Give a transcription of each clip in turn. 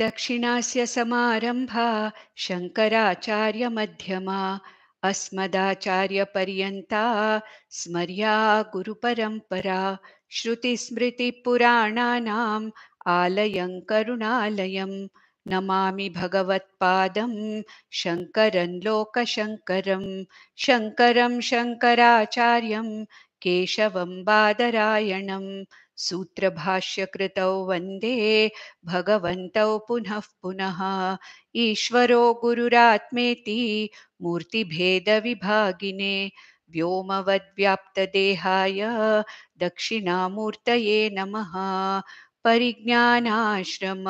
दक्षिणास्य समारम्भा शङ्कराचार्यमध्यमा अस्मदाचार्यपर्यन्ता स्मर्या गुरुपरम्परा श्रुतिस्मृतिपुराणानाम् आलयं करुणालयं नमामि भगवत्पादं शङ्करं लोकशङ्करं शङ्करं शङ्कराचार्यं केशवं बादरायणम् कृतौ वंदे भगवन्तौ पुनः पुनः ईश्वरो गुरुरात्मेति मूर्तिभेदविभागिने व्योमवद्व्याप्तदेहाय दक्षिणामूर्तये नमः परिज्ञानाश्रम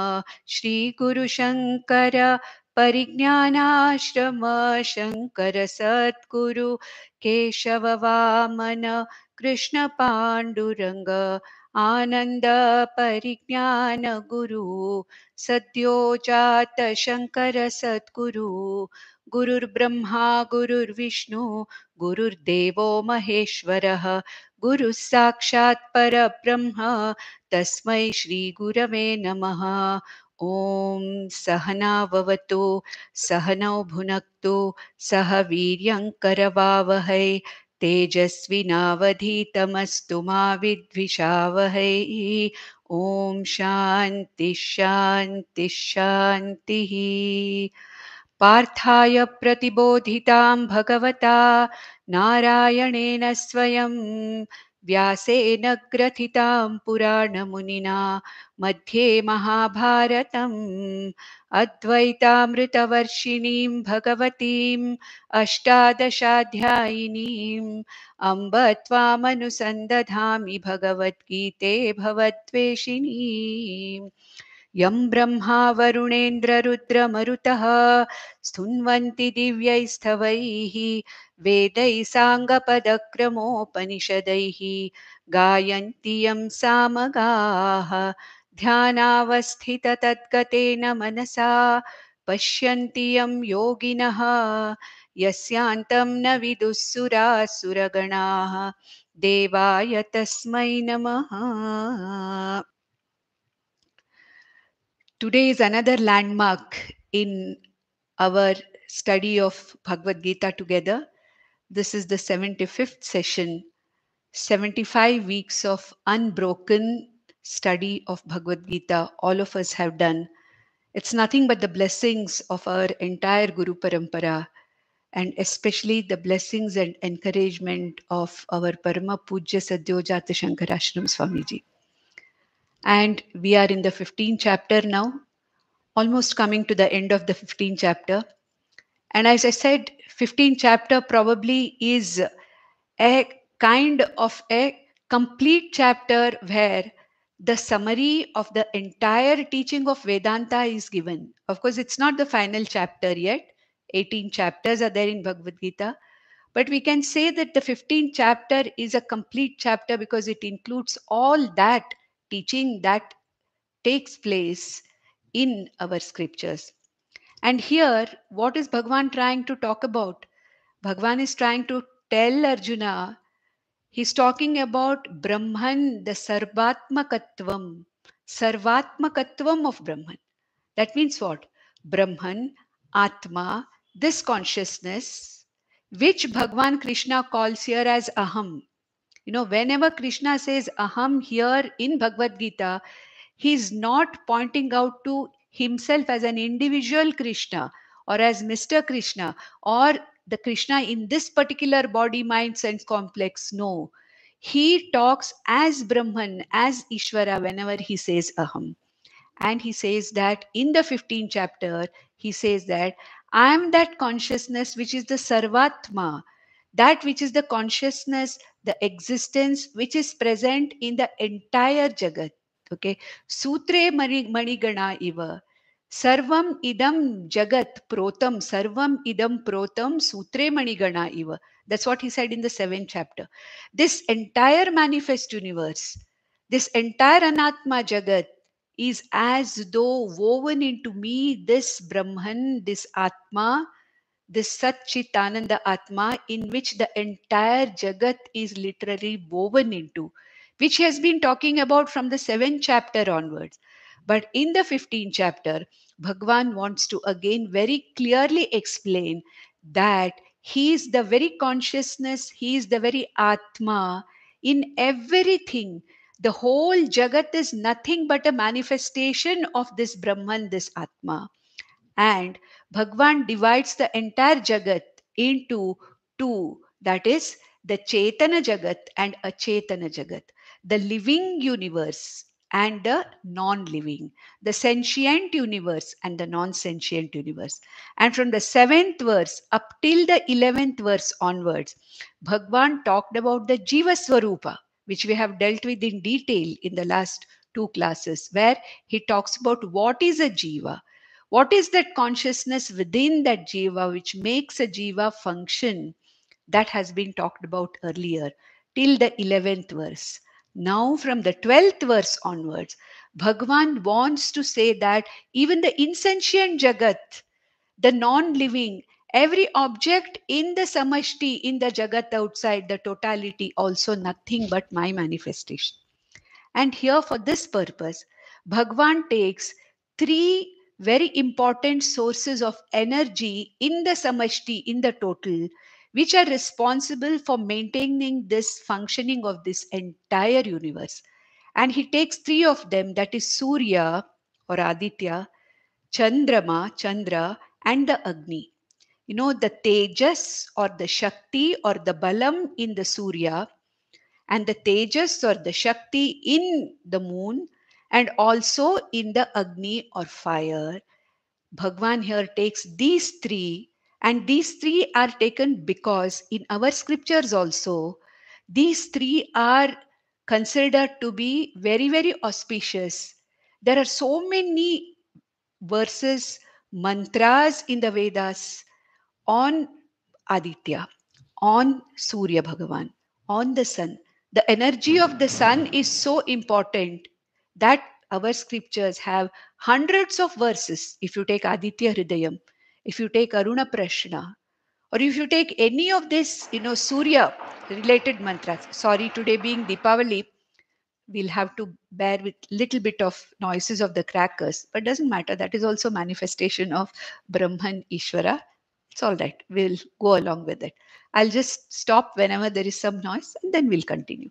शंकर परिज्ञानाश्रम शंकर सद्गुरु केशव वामन कृष्णपाण्डुरङ्ग आनन्दपरिज्ञानगुरु सद्यो जातशङ्करसद्गुरु गुरुर्ब्रह्मा गुरुर्विष्णु गुरुर्देवो महेश्वरः गुरुः साक्षात् तस्म तस्मै श्रीगुरवे नमः ॐ सहनाववतु सहनौ भुनक्तु सह वीर्यङ्करवावहै तेजस्विनावधीतमस्तु मा विद्विषावहै ॐ शान्तिश्शान्तिश्शान्तिः पार्थाय प्रतिबोधितां भगवता नारायणेन स्वयं व्यासेन ग्रथितां पुराणमुनिना मध्ये महाभारतम् अद्वैतामृतवर्षिणीं भगवतीम् अष्टादशाध्यायिनीम् अम्ब त्वामनुसन्दधामि भगवद्गीते भवद्वेषिणीम् यं ब्रह्मा वरुणेन्द्ररुद्रमरुतः स्तुन्वन्ति दिव्यैः वेदैः साङ्गपदक्रमोपनिषदैः गायन्ति यं सामगाः ध्यानावस्थिततद्गतेन मनसा पश्यन्ति यं योगिनः यस्यान्तं न विदुःसुरासुरगणाः देवाय तस्मै नमः Today is another landmark in our study of Bhagavad Gita together. This is the 75th session, 75 weeks of unbroken study of Bhagavad Gita, all of us have done. It's nothing but the blessings of our entire Guru Parampara, and especially the blessings and encouragement of our Parama Pujya Sadyojata Shankarashram Swamiji. And we are in the 15th chapter now, almost coming to the end of the 15th chapter. And as I said, 15th chapter probably is a kind of a complete chapter where the summary of the entire teaching of Vedanta is given. Of course, it's not the final chapter yet. 18 chapters are there in Bhagavad Gita. But we can say that the 15th chapter is a complete chapter because it includes all that teaching that takes place in our scriptures. And here, what is Bhagwan trying to talk about? Bhagwan is trying to tell Arjuna, he's talking about Brahman, the Sarvatmakatvam, Sarvatmakatvam of Brahman. That means what? Brahman, Atma, this consciousness, which Bhagwan Krishna calls here as Aham. You know, whenever Krishna says aham here in Bhagavad Gita, he's not pointing out to himself as an individual Krishna or as Mr. Krishna or the Krishna in this particular body, mind, sense complex. No. He talks as Brahman, as Ishvara whenever he says aham. And he says that in the 15th chapter, he says that I am that consciousness which is the Sarvatma, that which is the consciousness, the existence which is present in the entire Jagat. Okay. Sutre Manigana Iva. Sarvam idam jagat protam, sarvam idam protam sutre manigana iva. That's what he said in the seventh chapter. This entire manifest universe, this entire anatma jagat is as though woven into me, this Brahman, this Atma, this Satchitananda Atma in which the entire Jagat is literally woven into, which he has been talking about from the 7th chapter onwards. But in the 15th chapter, Bhagwan wants to again very clearly explain that he is the very consciousness, he is the very Atma in everything. The whole Jagat is nothing but a manifestation of this Brahman, this Atma. And Bhagwan divides the entire Jagat into two, that is, the Chaitana Jagat and achaitanya Jagat, the living universe and the non living, the sentient universe and the non sentient universe. And from the seventh verse up till the eleventh verse onwards, Bhagwan talked about the Jiva Swarupa, which we have dealt with in detail in the last two classes, where he talks about what is a Jiva, what is that consciousness within that jiva which makes a jiva function? That has been talked about earlier till the 11th verse. Now, from the 12th verse onwards, Bhagwan wants to say that even the insentient Jagat, the non living, every object in the Samashti, in the Jagat outside, the totality, also nothing but my manifestation. And here, for this purpose, Bhagwan takes three very important sources of energy in the samashti, in the total, which are responsible for maintaining this functioning of this entire universe. And he takes three of them that is Surya or Aditya, Chandrama, Chandra, and the Agni. You know, the Tejas or the Shakti or the Balam in the Surya, and the Tejas or the Shakti in the moon and also in the Agni or fire, Bhagwan here takes these three, and these three are taken because in our scriptures also, these three are considered to be very, very auspicious. There are so many verses, mantras in the Vedas on Aditya, on Surya Bhagavan, on the sun. The energy of the sun is so important that our scriptures have hundreds of verses. If you take Aditya Hridayam, if you take Aruna Prashna, or if you take any of this, you know, Surya related mantras, sorry, today being Deepavali, we'll have to bear with little bit of noises of the crackers, but doesn't matter. That is also manifestation of Brahman Ishvara. It's all right. We'll go along with it. I'll just stop whenever there is some noise and then we'll continue.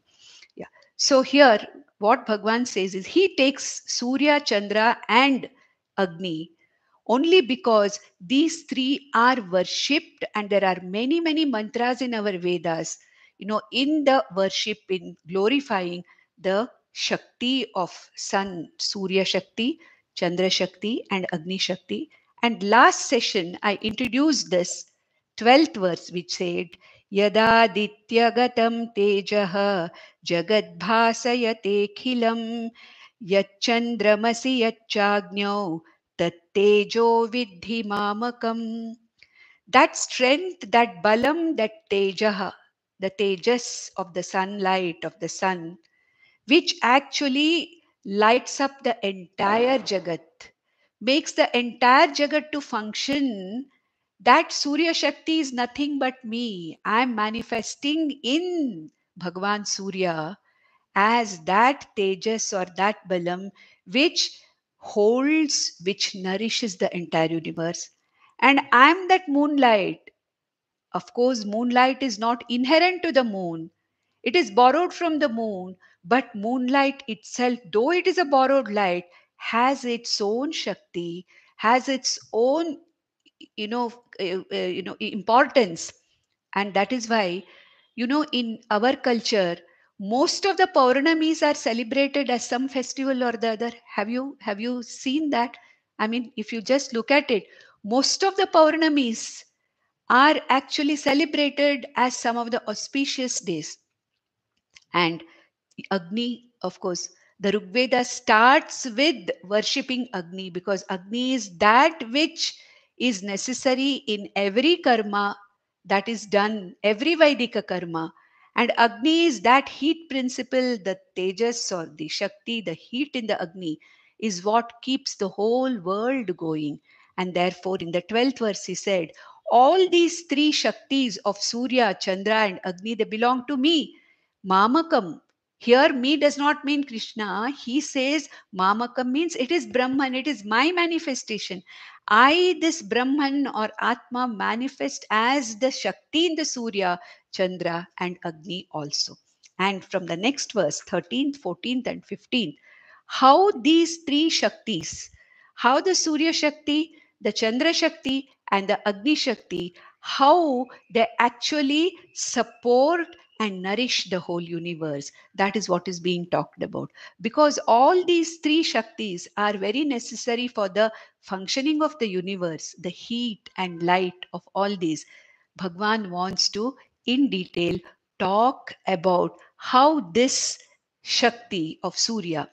So here, what Bhagwan says is he takes Surya, Chandra, and Agni only because these three are worshipped, and there are many, many mantras in our Vedas, you know, in the worship, in glorifying the Shakti of Sun, Surya Shakti, Chandra Shakti, and Agni Shakti. And last session, I introduced this 12th verse, which said, यदादित्यगतं तेजः जगद्भासयतेखिलं यच्चन्द्रमसि यच्चाग्न्यौ तत्तेजो विद्धि मामकम् that strength that बलं that तेजः the तेजस् of the sun light of the sun which actually lights up the entire जगत् makes the entire जगत to function that Surya Shakti is nothing but me. I'm manifesting in Bhagwan Surya as that Tejas or that Balam which holds, which nourishes the entire universe. And I'm that moonlight. Of course, moonlight is not inherent to the moon, it is borrowed from the moon. But moonlight itself, though it is a borrowed light, has its own Shakti, has its own you know uh, uh, you know importance and that is why you know in our culture most of the Puranamis are celebrated as some festival or the other have you have you seen that i mean if you just look at it most of the Puranamis are actually celebrated as some of the auspicious days and agni of course the rigveda starts with worshipping agni because agni is that which is necessary in every karma that is done, every Vaidika karma. And Agni is that heat principle, the Tejas or the Shakti, the heat in the Agni is what keeps the whole world going. And therefore, in the 12th verse, he said, All these three Shaktis of Surya, Chandra, and Agni, they belong to me. Mamakam, here, me does not mean Krishna. He says Mamakam means it is Brahman, it is my manifestation. I, this Brahman or Atma, manifest as the Shakti in the Surya, Chandra, and Agni also. And from the next verse, 13th, 14th, and 15th, how these three Shaktis, how the Surya Shakti, the Chandra Shakti, and the Agni Shakti, how they actually support and nourish the whole universe. That is what is being talked about. Because all these three Shaktis are very necessary for the functioning of the universe, the heat and light of all these. Bhagwan wants to, in detail, talk about how this Shakti of Surya,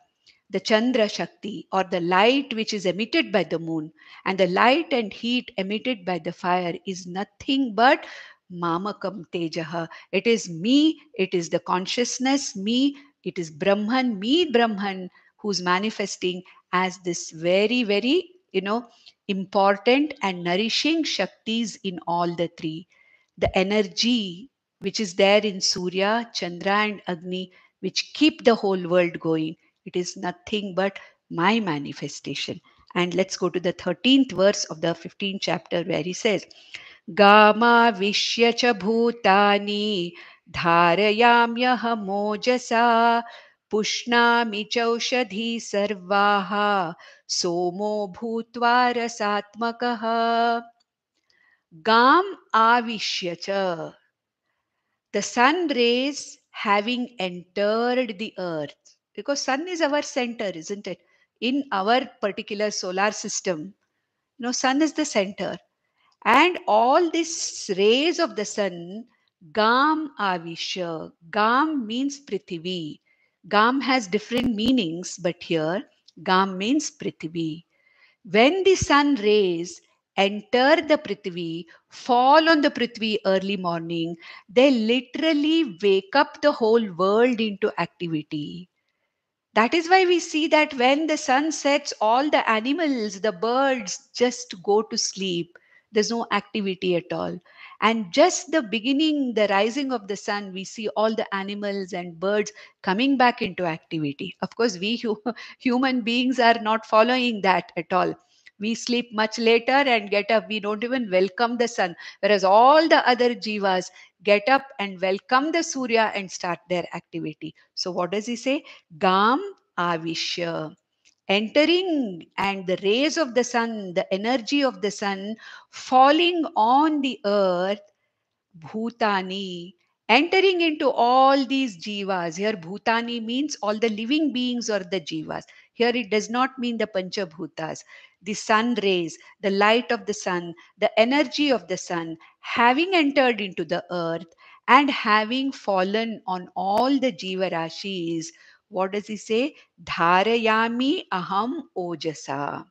the Chandra Shakti, or the light which is emitted by the moon, and the light and heat emitted by the fire is nothing but mamakam tejaha. It is me, it is the consciousness, me, it is Brahman, me Brahman, who's manifesting as this very, very, you know, important and nourishing Shaktis in all the three. The energy which is there in Surya, Chandra, and Agni, which keep the whole world going. It is nothing but my manifestation. And let's go to the 13th verse of the 15th chapter where he says, गामाविश्य च भूतानि धारयाम्यहमोजसा पुष्णामि चौषधी सर्वाः सोमो भूत्वा रसात्मकः गाम आविश्य the sun rays having entered the earth because sun is our centre is it in our particular solar system no sun is the centre And all these rays of the sun, Gam Avisha. Gam means Prithivi. Gam has different meanings, but here Gam means Prithivi. When the sun rays enter the Prithvi, fall on the Prithvi early morning, they literally wake up the whole world into activity. That is why we see that when the sun sets, all the animals, the birds just go to sleep there's no activity at all and just the beginning the rising of the sun we see all the animals and birds coming back into activity of course we hu human beings are not following that at all we sleep much later and get up we don't even welcome the sun whereas all the other jivas get up and welcome the surya and start their activity so what does he say gam avishya entering and the rays of the sun, the energy of the sun falling on the earth, bhutani, entering into all these jivas. Here, bhutani means all the living beings or the jivas. Here, it does not mean the panchabhutas. The sun rays, the light of the sun, the energy of the sun, having entered into the earth and having fallen on all the jiva rashis, what does he say? Dharayami aham ojasa.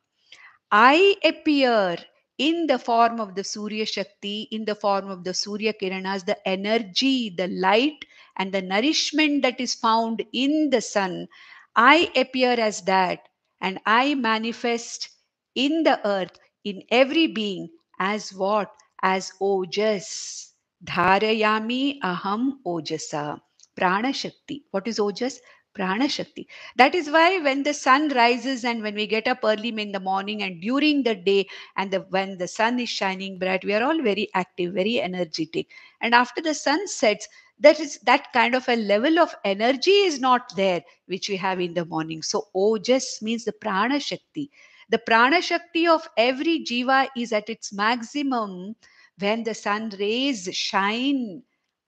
I appear in the form of the Surya Shakti, in the form of the Surya Kiranas, the energy, the light, and the nourishment that is found in the sun. I appear as that, and I manifest in the earth, in every being, as what? As Ojas. Dharayami aham ojasa. Prana Shakti. What is Ojas? prana shakti. That is why when the sun rises and when we get up early in the morning and during the day and the, when the sun is shining bright, we are all very active, very energetic. And after the sun sets, that is that kind of a level of energy is not there which we have in the morning. So ojas means the prana shakti. The prana shakti of every jiva is at its maximum when the sun rays shine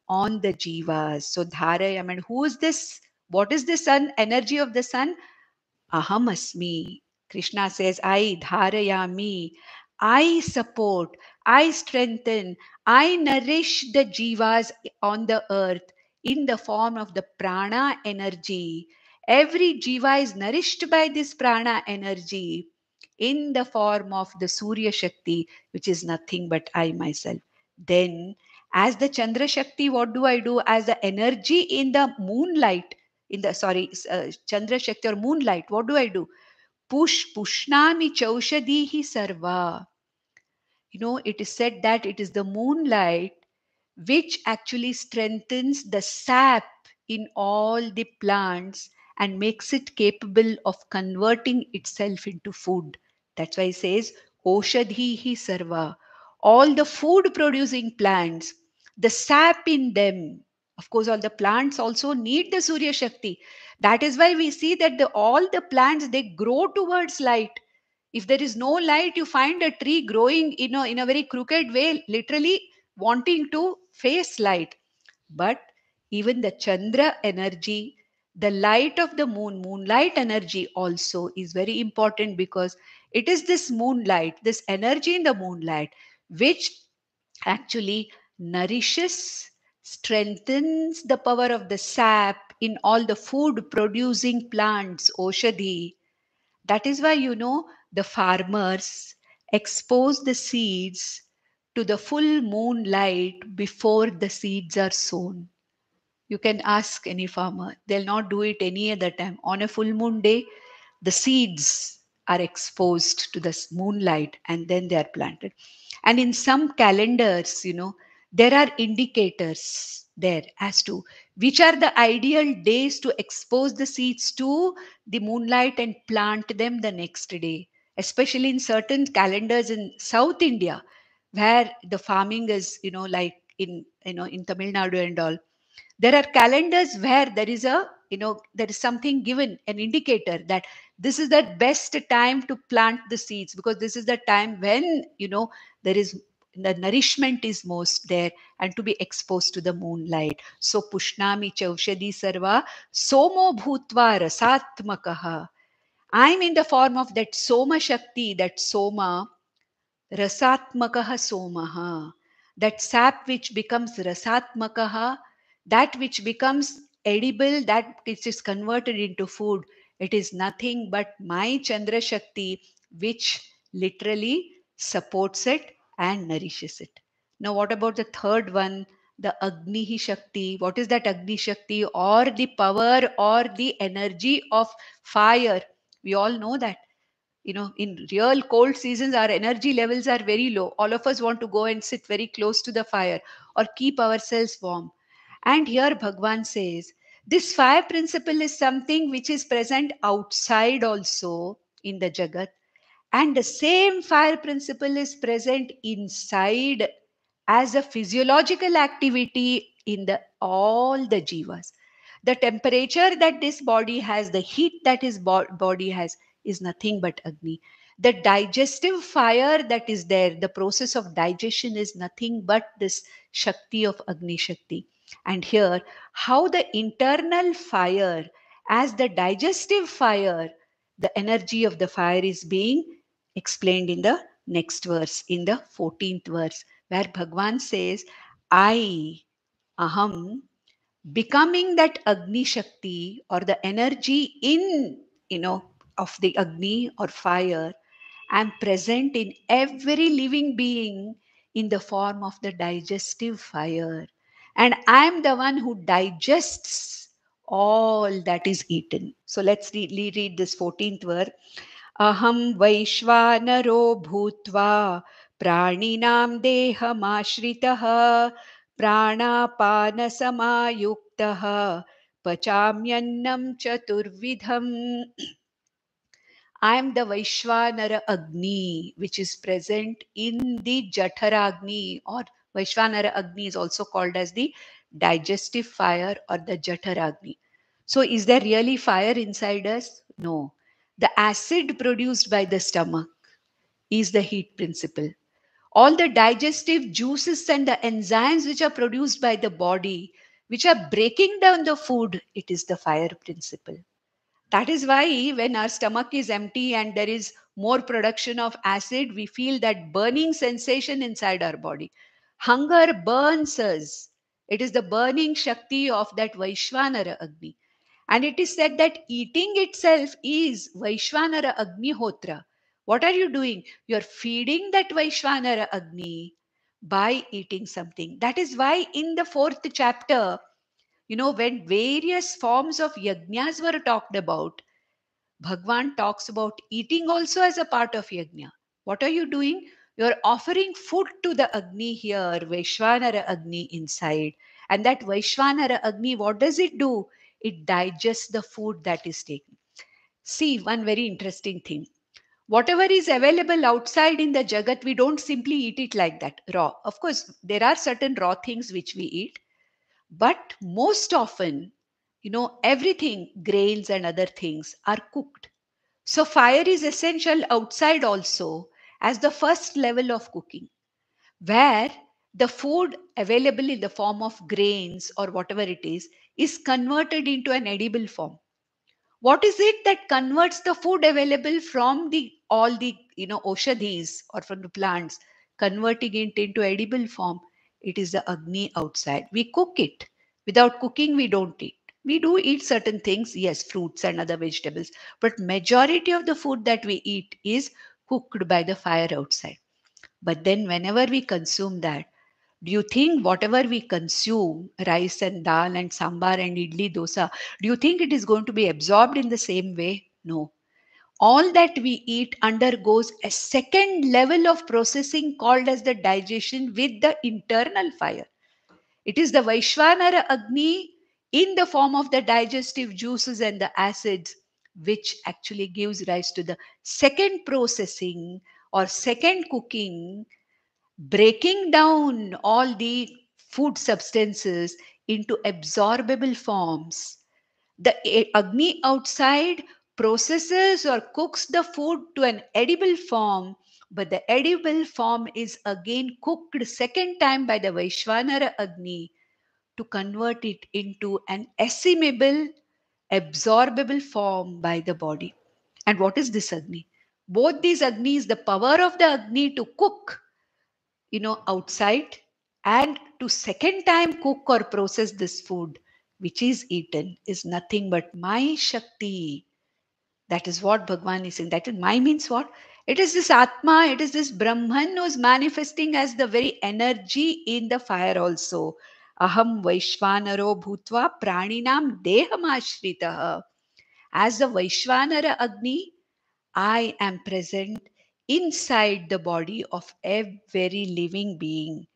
on the jivas. So dharayam, I and who is this? What is the sun energy of the sun? Aham asmi. Krishna says, I dharayami. I support, I strengthen, I nourish the jivas on the earth in the form of the prana energy. Every jiva is nourished by this prana energy in the form of the Surya Shakti, which is nothing but I myself. Then, as the Chandra Shakti, what do I do? As the energy in the moonlight, in the sorry uh, Chandra Shakti or moonlight. What do I do? Push pushnami chaushadihi sarva. You know, it is said that it is the moonlight which actually strengthens the sap in all the plants and makes it capable of converting itself into food. That's why he says, Oshadhihi Sarva. All the food producing plants, the sap in them of course, all the plants also need the Surya Shakti. That is why we see that the, all the plants, they grow towards light. If there is no light, you find a tree growing in a, in a very crooked way, literally wanting to face light. But even the Chandra energy, the light of the moon, moonlight energy also is very important because it is this moonlight, this energy in the moonlight, which actually nourishes strengthens the power of the sap in all the food producing plants, Oshadi. That is why, you know, the farmers expose the seeds to the full moonlight before the seeds are sown. You can ask any farmer, they'll not do it any other time. On a full moon day, the seeds are exposed to the moonlight and then they are planted. And in some calendars, you know, there are indicators there as to which are the ideal days to expose the seeds to the moonlight and plant them the next day especially in certain calendars in south india where the farming is you know like in you know in tamil nadu and all there are calendars where there is a you know there is something given an indicator that this is the best time to plant the seeds because this is the time when you know there is the nourishment is most there and to be exposed to the moonlight. So Pushnami Chaushadi Sarva Somo Bhutva Rasatmakaha. I'm in the form of that Soma Shakti, that Soma, Rasatmakaha Somaha, that sap which becomes Rasatmakaha, that which becomes edible, that which is converted into food. It is nothing but my Chandra Shakti, which literally supports it and nourishes it. Now, what about the third one? The Agni Shakti. What is that Agni Shakti or the power or the energy of fire? We all know that. You know, in real cold seasons, our energy levels are very low. All of us want to go and sit very close to the fire or keep ourselves warm. And here Bhagwan says, this fire principle is something which is present outside also in the Jagat and the same fire principle is present inside as a physiological activity in the all the jivas. The temperature that this body has, the heat that his bo body has, is nothing but Agni. The digestive fire that is there, the process of digestion is nothing but this Shakti of Agni Shakti. And here, how the internal fire, as the digestive fire, the energy of the fire is being explained in the next verse, in the 14th verse, where Bhagwan says, I, aham, becoming that Agni Shakti or the energy in, you know, of the Agni or fire, am present in every living being in the form of the digestive fire. And I'm the one who digests all that is eaten. So let's re- read this 14th verse. अहम वैश्वानरो भूत्वा प्राणिनां देहमाश्रितः प्राणापानसमायुक्तः पचाम्यन्नं चतुर्विधम् I am the वैश्वानर अग्नि which is present in दी जठराग्नि और वैश्वानर अग्नि is also called as the digestive fire और the जठराग्नि so is there really fire inside no the acid produced by the stomach is the heat principle. All the digestive juices and the enzymes which are produced by the body, which are breaking down the food, it is the fire principle. That is why when our stomach is empty and there is more production of acid, we feel that burning sensation inside our body. Hunger burns us. It is the burning Shakti of that Vaishvanara Agni. And it is said that eating itself is Vaishvanara Agnihotra. What are you doing? You're feeding that Vaishvanara Agni by eating something. That is why in the fourth chapter, you know, when various forms of yajnas were talked about, Bhagwan talks about eating also as a part of yajna. What are you doing? You're offering food to the Agni here, Vaishvanara Agni inside. And that Vaishvanara Agni, what does it do? it digests the food that is taken. See, one very interesting thing. Whatever is available outside in the Jagat, we don't simply eat it like that, raw. Of course, there are certain raw things which we eat, but most often, you know, everything, grains and other things, are cooked. So, fire is essential outside also as the first level of cooking, where the food available in the form of grains or whatever it is is converted into an edible form what is it that converts the food available from the all the you know oshadhis or from the plants converting it into edible form it is the agni outside we cook it without cooking we don't eat we do eat certain things yes fruits and other vegetables but majority of the food that we eat is cooked by the fire outside but then whenever we consume that do you think whatever we consume, rice and dal and sambar and idli dosa, do you think it is going to be absorbed in the same way? No. All that we eat undergoes a second level of processing called as the digestion with the internal fire. It is the Vaishvanara Agni in the form of the digestive juices and the acids, which actually gives rise to the second processing or second cooking breaking down all the food substances into absorbable forms. The Agni outside processes or cooks the food to an edible form, but the edible form is again cooked second time by the Vaishvanara Agni to convert it into an assimilable, absorbable form by the body. And what is this Agni? Both these Agnis, the power of the Agni to cook you know outside and to second time cook or process this food which is eaten is nothing but my shakti that is what bhagwan is saying that is my means what it is this atma it is this brahman who's manifesting as the very energy in the fire also aham vaishvanaro bhutva praninam deham ashritah as the vaishvanara agni i am present inside the body of every living being.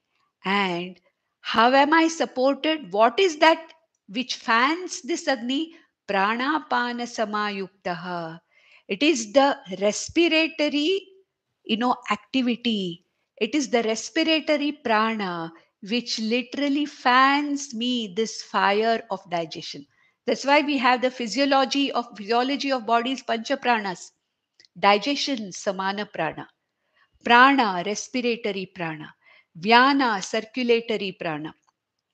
And how am I supported? What is that which fans this Agni? Pranapana Samayuktaha. It is the respiratory, you know, activity. It is the respiratory prana which literally fans me this fire of digestion. That's why we have the physiology of physiology of bodies, pancha pranas digestion samana prana prana respiratory prana vyana circulatory prana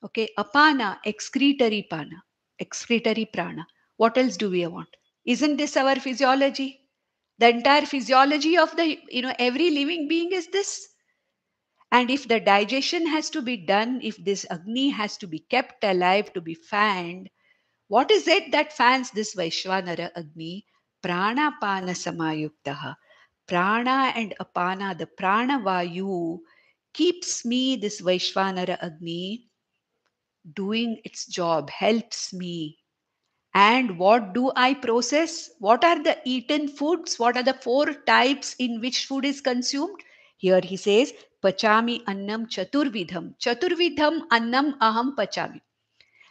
okay apana excretory prana excretory prana what else do we want isn't this our physiology the entire physiology of the you know every living being is this and if the digestion has to be done if this agni has to be kept alive to be fanned what is it that fans this vaishvanara agni pranapana samayuktah. Prana and apana, the pranavayu, keeps me, this Vaishvanara ragni doing its job, helps me. And what do I process? What are the eaten foods? What are the four types in which food is consumed? Here he says, Pachami annam chaturvidham. Chaturvidham annam aham pachami.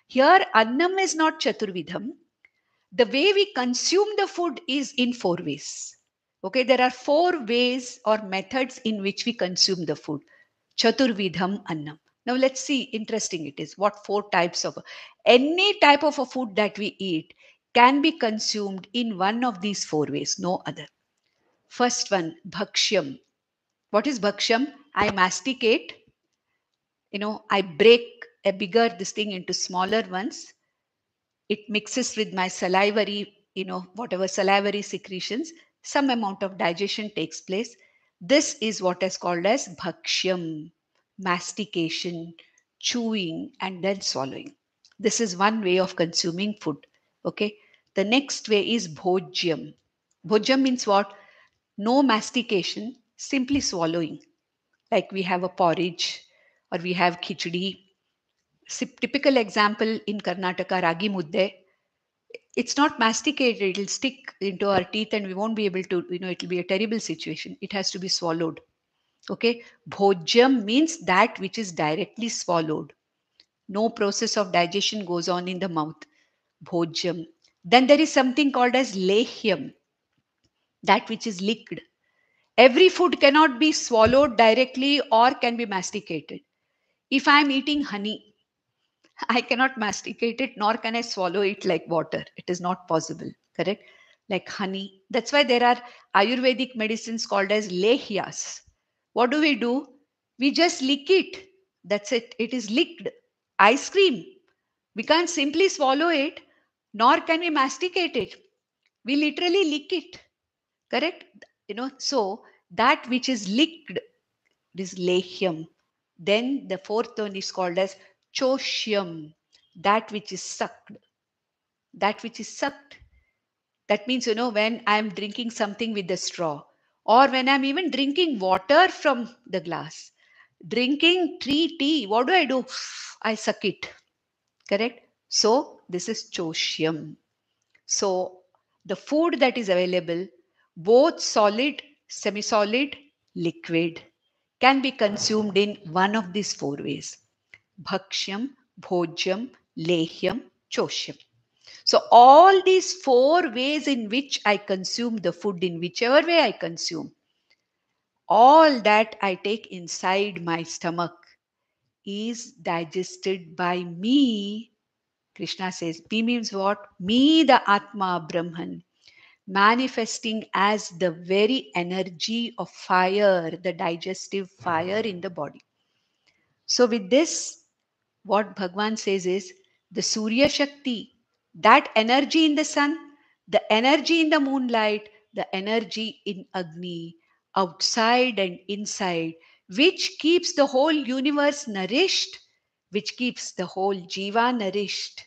Here, annam is not chaturvidham the way we consume the food is in four ways. Okay, there are four ways or methods in which we consume the food. Chaturvidham annam. Now let's see, interesting it is. What four types of any type of a food that we eat can be consumed in one of these four ways, no other. First one, bhakshyam. What is bhakshyam? I masticate, you know, I break a bigger this thing into smaller ones it mixes with my salivary, you know, whatever salivary secretions, some amount of digestion takes place. This is what is called as bhakshyam, mastication, chewing, and then swallowing. This is one way of consuming food. Okay. The next way is bhojyam. Bhojyam means what? No mastication, simply swallowing. Like we have a porridge or we have khichdi typical example in Karnataka, ragi mudde. It's not masticated; it'll stick into our teeth, and we won't be able to. You know, it'll be a terrible situation. It has to be swallowed. Okay, bhojyam means that which is directly swallowed. No process of digestion goes on in the mouth. Bhojyam. Then there is something called as lehyam, that which is licked. Every food cannot be swallowed directly or can be masticated. If I am eating honey, I cannot masticate it, nor can I swallow it like water. It is not possible, correct? Like honey. That's why there are Ayurvedic medicines called as lehyas. What do we do? We just lick it. That's it. It is licked. Ice cream. We can't simply swallow it, nor can we masticate it. We literally lick it. Correct? You know, so that which is licked, is lehyam. Then the fourth one is called as Chotium, that which is sucked. That which is sucked. That means, you know, when I'm drinking something with the straw, or when I'm even drinking water from the glass, drinking tree tea, what do I do? I suck it. Correct? So, this is Chotium. So, the food that is available, both solid, semi solid, liquid, can be consumed in one of these four ways bhaksham, bhojyam, lehyam, choshyam. So all these four ways in which I consume the food, in whichever way I consume, all that I take inside my stomach is digested by me. Krishna says, me means what? Me, the Atma Brahman, manifesting as the very energy of fire, the digestive fire in the body. So, with this, what Bhagwan says is the Surya Shakti, that energy in the sun, the energy in the moonlight, the energy in Agni, outside and inside, which keeps the whole universe nourished, which keeps the whole Jiva nourished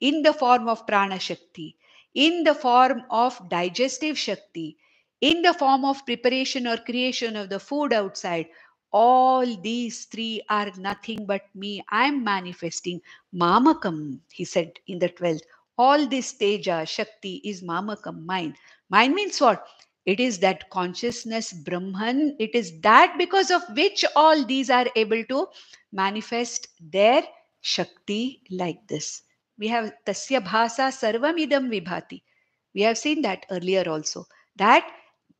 in the form of Prana Shakti, in the form of digestive Shakti, in the form of preparation or creation of the food outside, all these three are nothing but me. I'm manifesting Mamakam, he said in the 12th. All this Teja, Shakti is Mamakam, mine. Mine means what? It is that consciousness, Brahman. It is that because of which all these are able to manifest their Shakti like this. We have Tasya Bhasa Sarvam Idam Vibhati. We have seen that earlier also. That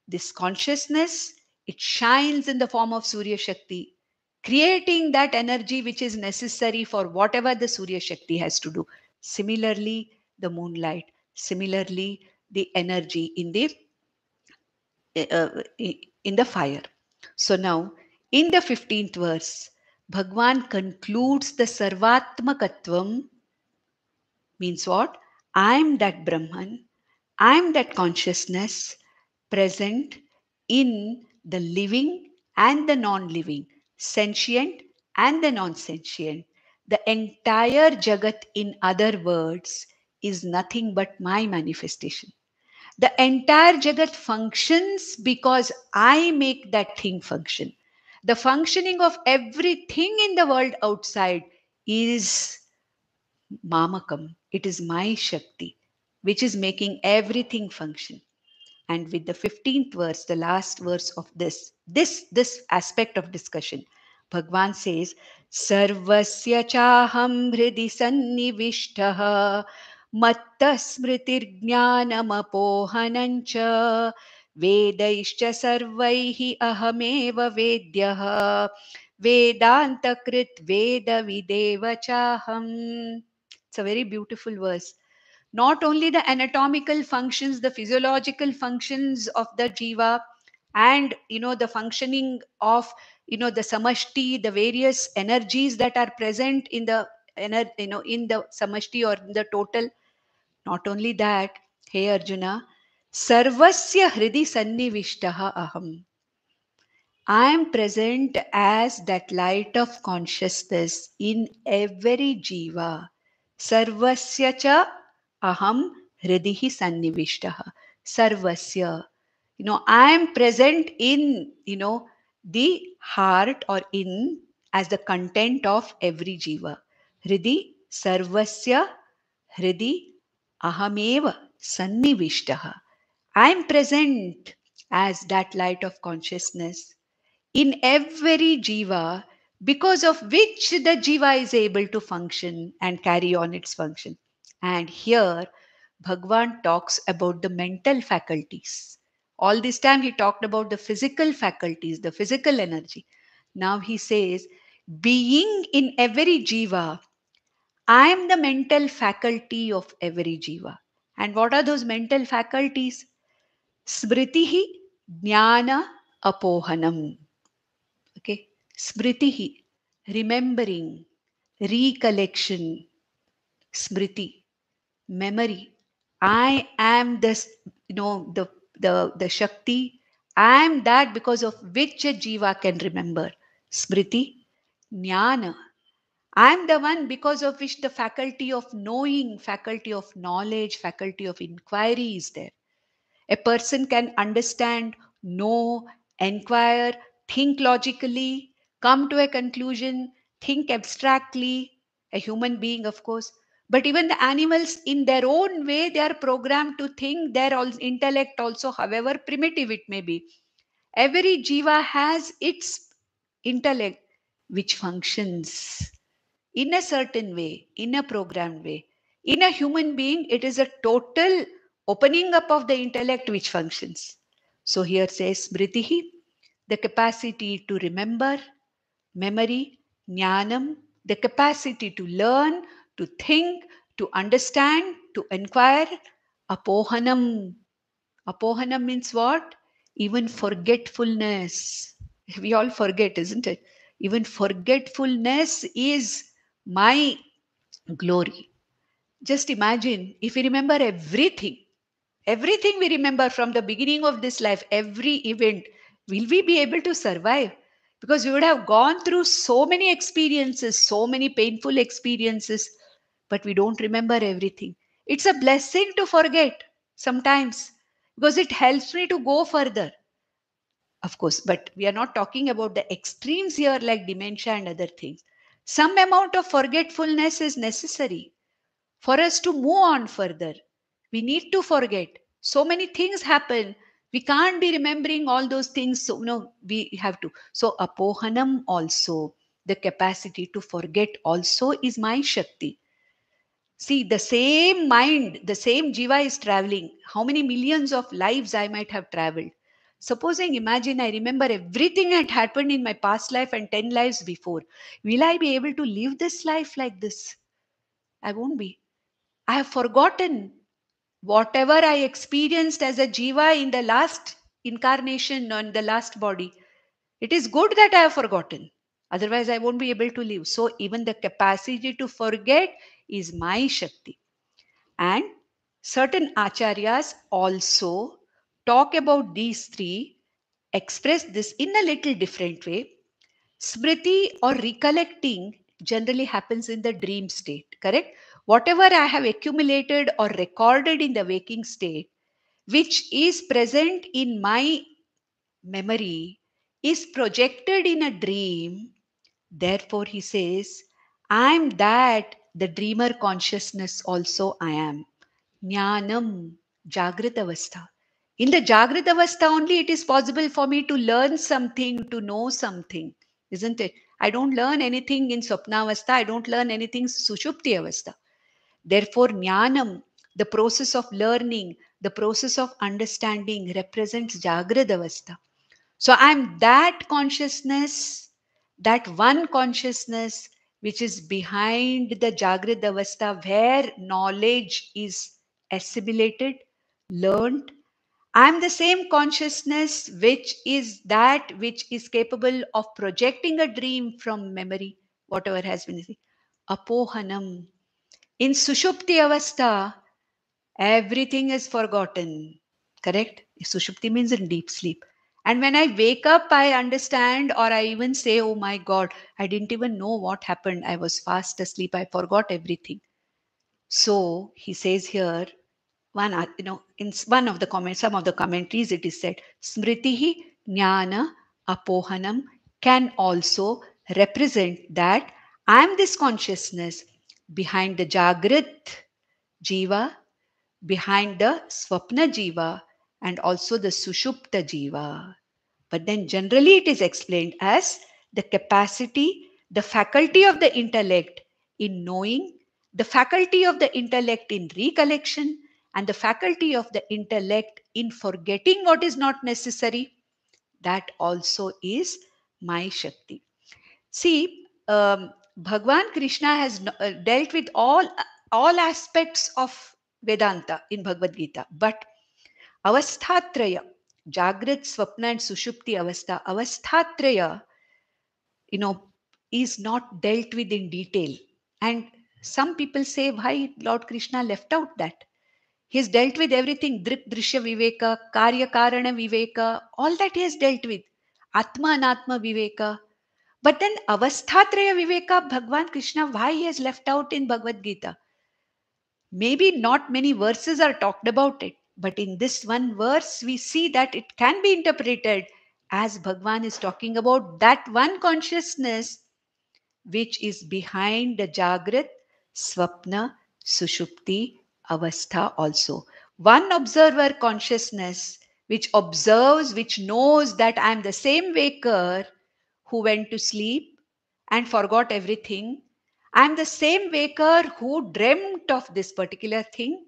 this consciousness it shines in the form of Surya Shakti, creating that energy which is necessary for whatever the Surya Shakti has to do. Similarly, the moonlight, similarly, the energy in the uh, uh in the fire. So now, in the 15th verse, Bhagwan concludes the Sarvatmakatvam means what? I am that Brahman, I am that consciousness present in the living and the non living, sentient and the non sentient. The entire Jagat, in other words, is nothing but my manifestation. The entire Jagat functions because I make that thing function. The functioning of everything in the world outside is Mamakam, it is my Shakti, which is making everything function and with the 15th verse, the last verse of this, this, this aspect of discussion, Bhagwan says, Sarvasya chaham hridi sannivishtah matta smritirjnanamapohanancha वेदैश्च सर्वैः अहमेव वेद्यः वेदान्तकृत् वेदविदेव चाहम् It's a very beautiful verse not only the anatomical functions, the physiological functions of the jiva, and you know the functioning of you know the samashti, the various energies that are present in the you know in the samashti or in the total. Not only that, hey Arjuna, sarvasya hridi sannivishtaha aham. I am present as that light of consciousness in every jiva. Sarvasya cha aham hridihi sannivishtaha sarvasya you know i am present in you know the heart or in as the content of every jiva hridi sarvasya hridi ahameva sannivishtaha i am present as that light of consciousness in every jiva because of which the jiva is able to function and carry on its function and here, Bhagwan talks about the mental faculties. All this time, he talked about the physical faculties, the physical energy. Now he says, being in every jiva, I am the mental faculty of every jiva. And what are those mental faculties? Smritihi jnana apohanam. Okay. Smritihi, remembering, recollection, smriti memory. I am this, you know, the the the Shakti. I am that because of which a jiva can remember. Smriti, jnana. I am the one because of which the faculty of knowing, faculty of knowledge, faculty of inquiry is there. A person can understand, know, inquire, think logically, come to a conclusion, think abstractly. A human being, of course, but even the animals in their own way they are programmed to think their intellect also however primitive it may be every jiva has its intellect which functions in a certain way in a programmed way in a human being it is a total opening up of the intellect which functions so here says smritihi the capacity to remember memory jnanam the capacity to learn to think, to understand, to inquire. Apohanam. Apohanam means what? Even forgetfulness. We all forget, isn't it? Even forgetfulness is my glory. Just imagine if we remember everything, everything we remember from the beginning of this life, every event, will we be able to survive? Because we would have gone through so many experiences, so many painful experiences, but we don't remember everything. It's a blessing to forget sometimes because it helps me to go further. Of course, but we are not talking about the extremes here like dementia and other things. Some amount of forgetfulness is necessary for us to move on further. We need to forget. So many things happen. We can't be remembering all those things. So, no, we have to. So, apohanam also, the capacity to forget also is my Shakti. See, the same mind, the same jiva is traveling. How many millions of lives I might have traveled? Supposing, imagine I remember everything that happened in my past life and 10 lives before. Will I be able to live this life like this? I won't be. I have forgotten whatever I experienced as a jiva in the last incarnation or in the last body. It is good that I have forgotten. Otherwise, I won't be able to live. So, even the capacity to forget is my Shakti. And certain acharyas also talk about these three, express this in a little different way. Smriti or recollecting generally happens in the dream state, correct? Whatever I have accumulated or recorded in the waking state, which is present in my memory, is projected in a dream. Therefore, he says, I am that the dreamer consciousness also I am. Jnanam, Jagratavastha. In the Jagratavastha only, it is possible for me to learn something, to know something, isn't it? I don't learn anything in Sopnavastha, I don't learn anything Sushupti Avastha. Therefore, Jnanam, the process of learning, the process of understanding represents Jagratavastha. So I'm that consciousness, that one consciousness which is behind the Jagrit Avastha, where knowledge is assimilated, learned. I'm the same consciousness which is that which is capable of projecting a dream from memory, whatever has been. Apohanam. In Sushupti Avastha, everything is forgotten. Correct? Sushupti means in deep sleep. And when I wake up, I understand, or I even say, Oh my God, I didn't even know what happened. I was fast asleep. I forgot everything. So he says here, one, uh, you know, in one of the comments, some of the commentaries, it is said, Smritihi Jnana Apohanam can also represent that I am this consciousness behind the Jagrit Jiva, behind the Swapna Jiva, and also the Sushupta Jiva. But then generally it is explained as the capacity, the faculty of the intellect in knowing, the faculty of the intellect in recollection, and the faculty of the intellect in forgetting what is not necessary. That also is my Shakti. See, um, Bhagwan Krishna has uh, dealt with all all aspects of Vedanta in Bhagavad Gita, but अवस्थात्रय Jagrat, Swapna, and Sushupti Avastha, Avasthatraya, you know, is not dealt with in detail. And some people say why Lord Krishna left out that. He has dealt with everything Drik, Drishya Viveka, Karya Karana Viveka, all that he has dealt with. Atma Anatma Viveka. But then Avasthatraya Viveka, Bhagavan Krishna, why he has left out in Bhagavad Gita? Maybe not many verses are talked about it But in this one verse, we see that it can be interpreted as Bhagwan is talking about that one consciousness which is behind the Jagrat, Swapna, Sushupti, Avastha also. One observer consciousness which observes, which knows that I am the same waker who went to sleep and forgot everything. I am the same waker who dreamt of this particular thing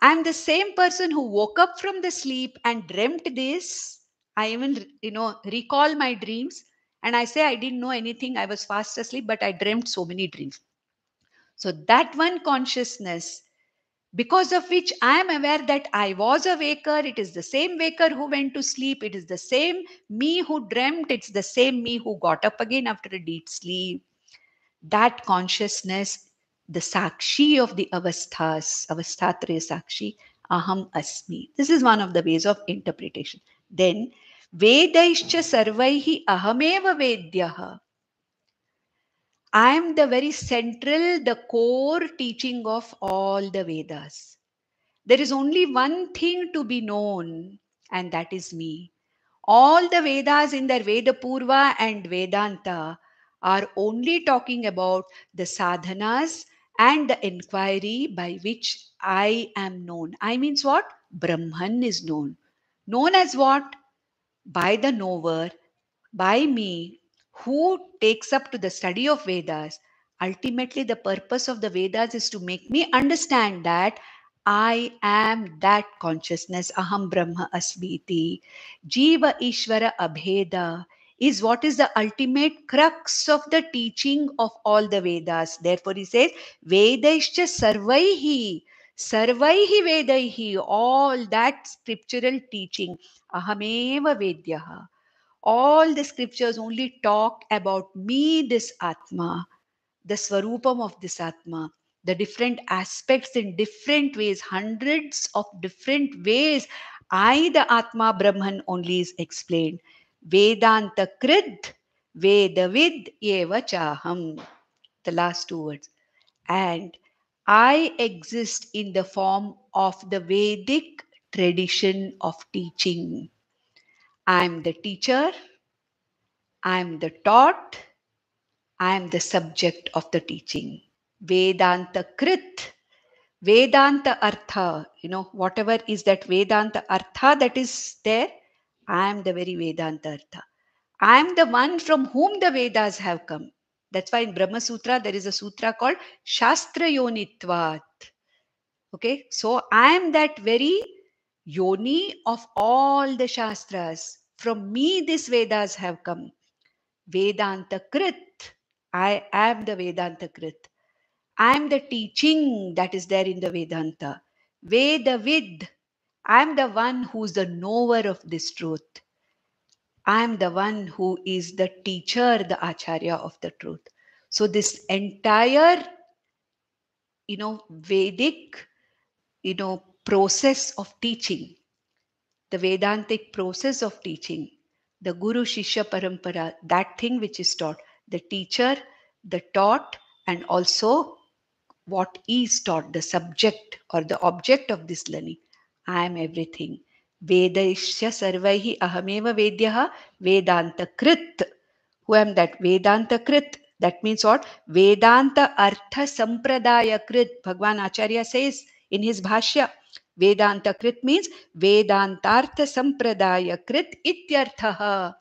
I'm the same person who woke up from the sleep and dreamt this. I even, you know, recall my dreams. And I say I didn't know anything. I was fast asleep, but I dreamt so many dreams. So that one consciousness, because of which I am aware that I was a waker. It is the same waker who went to sleep. It is the same me who dreamt. It's the same me who got up again after a deep sleep. That consciousness the Sakshi of the Avasthas, Avasthatraya Sakshi, Aham Asmi. This is one of the ways of interpretation. Then, Vedaischa Sarvaihi Ahameva Vedyaha. I am the very central, the core teaching of all the Vedas. There is only one thing to be known, and that is me. All the Vedas in their Veda Purva and Vedanta are only talking about the sadhanas and the inquiry by which I am known. I means what? Brahman is known. Known as what? By the knower, by me, who takes up to the study of Vedas. Ultimately, the purpose of the Vedas is to make me understand that I am that consciousness. Aham Brahma Asmiti. Jiva Ishvara Abheda is what is the ultimate crux of the teaching of all the Vedas. Therefore, he says, Vedaischa Sarvaihi. Sarvaihi Vedaihi. All that scriptural teaching. Ahameva Vedyaha. All the scriptures only talk about me, this Atma, the Swarupam of this Atma the different aspects in different ways, hundreds of different ways. I, the Atma Brahman, only is explained vedanta krit, Vedavid eva chaham. The last two words. And I exist in the form of the Vedic tradition of teaching. I am the teacher. I am the taught. I am the subject of the teaching. Vedanta Krit. Vedanta Artha. You know, whatever is that Vedanta Artha that is there, I am the very Vedanta Artha. I am the one from whom the Vedas have come. That's why in Brahma Sutra there is a sutra called Shastra Yonitvat. Okay, so I am that very yoni of all the Shastras. From me, these Vedas have come. Vedanta Krit. I am the Vedanta Krit. I am the teaching that is there in the Vedanta. Vid. I'm the one who's the knower of this truth. I'm the one who is the teacher, the acharya of the truth. So this entire, you know, Vedic, you know, process of teaching, the Vedantic process of teaching, the Guru Shishya Parampara, that thing which is taught, the teacher, the taught, and also what is taught, the subject or the object of this learning. I am everything. Vedaisya sarvaihi ahameva vedyaha Vedanta krit. Who am that? Vedanta krit. That means what? Vedanta Artha Sampradaya Krit. Bhagwan Acharya says in his Bhashya, Vedanta Krit means Vedanta Vedantartha Sampradaya Krit ityarthaha.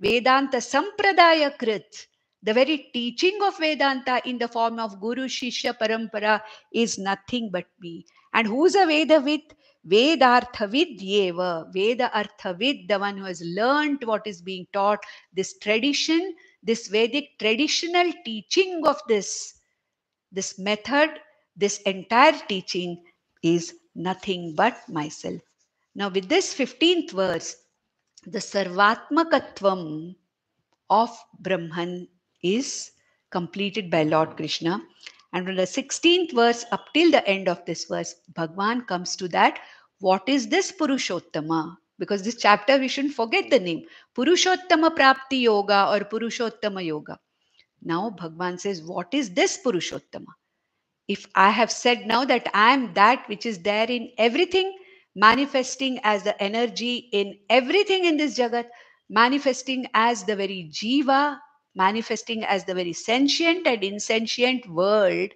Vedanta Sampradaya Krit. The very teaching of Vedanta in the form of Guru Shishya Parampara is nothing but me. And who's a Vedavid? Vedarthavidyeva, Veda Arthavid, the one who has learned what is being taught, this tradition, this Vedic traditional teaching of this, this method, this entire teaching is nothing but myself. Now, with this 15th verse, the Sarvatmakatvam of Brahman is completed by Lord Krishna. And from the 16th verse up till the end of this verse, Bhagwan comes to that what is this Purushottama? Because this chapter, we shouldn't forget the name Purushottama Prapti Yoga or Purushottama Yoga. Now, Bhagwan says, What is this Purushottama? If I have said now that I am that which is there in everything, manifesting as the energy in everything in this Jagat, manifesting as the very Jiva manifesting as the very sentient and insentient world,